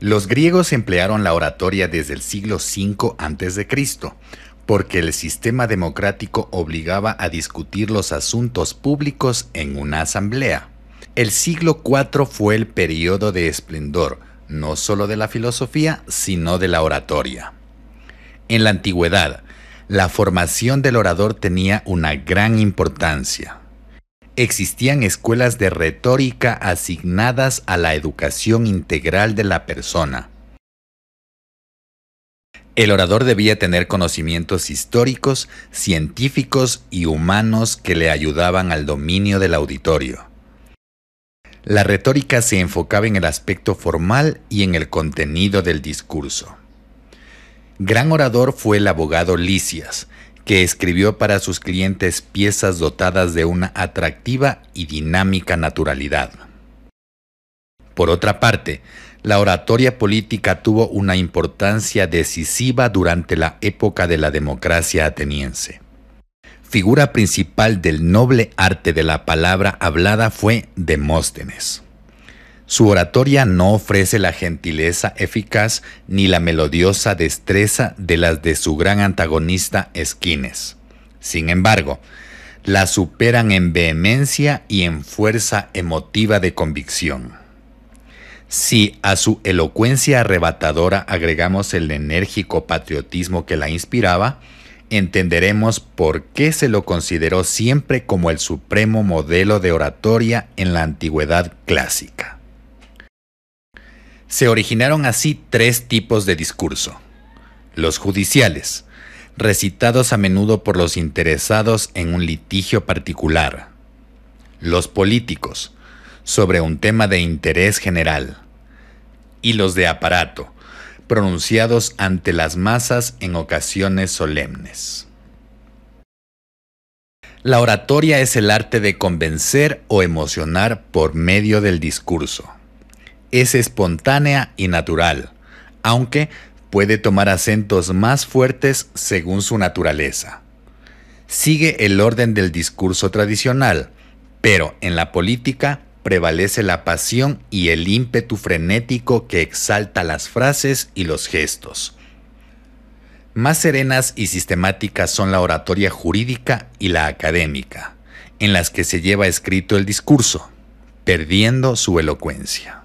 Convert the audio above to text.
Los griegos emplearon la oratoria desde el siglo V a.C., porque el sistema democrático obligaba a discutir los asuntos públicos en una asamblea. El siglo IV fue el periodo de esplendor, no solo de la filosofía, sino de la oratoria. En la antigüedad, la formación del orador tenía una gran importancia existían escuelas de retórica asignadas a la educación integral de la persona. El orador debía tener conocimientos históricos, científicos y humanos que le ayudaban al dominio del auditorio. La retórica se enfocaba en el aspecto formal y en el contenido del discurso. Gran orador fue el abogado Licias, que escribió para sus clientes piezas dotadas de una atractiva y dinámica naturalidad. Por otra parte, la oratoria política tuvo una importancia decisiva durante la época de la democracia ateniense. Figura principal del noble arte de la palabra hablada fue Demóstenes. Su oratoria no ofrece la gentileza eficaz ni la melodiosa destreza de las de su gran antagonista Esquines. Sin embargo, la superan en vehemencia y en fuerza emotiva de convicción. Si a su elocuencia arrebatadora agregamos el enérgico patriotismo que la inspiraba, entenderemos por qué se lo consideró siempre como el supremo modelo de oratoria en la antigüedad clásica. Se originaron así tres tipos de discurso. Los judiciales, recitados a menudo por los interesados en un litigio particular. Los políticos, sobre un tema de interés general. Y los de aparato, pronunciados ante las masas en ocasiones solemnes. La oratoria es el arte de convencer o emocionar por medio del discurso es espontánea y natural, aunque puede tomar acentos más fuertes según su naturaleza. Sigue el orden del discurso tradicional, pero en la política prevalece la pasión y el ímpetu frenético que exalta las frases y los gestos. Más serenas y sistemáticas son la oratoria jurídica y la académica, en las que se lleva escrito el discurso, perdiendo su elocuencia.